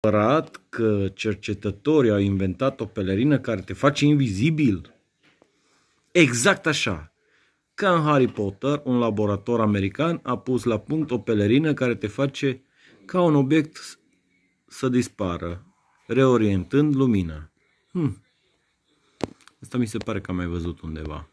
adevărat că cercetătorii au inventat o pelerină care te face invizibil? Exact așa. Ca în Harry Potter, un laborator american a pus la punct o pelerină care te face ca un obiect să dispară, reorientând lumina. Hmm. Asta mi se pare că am mai văzut undeva.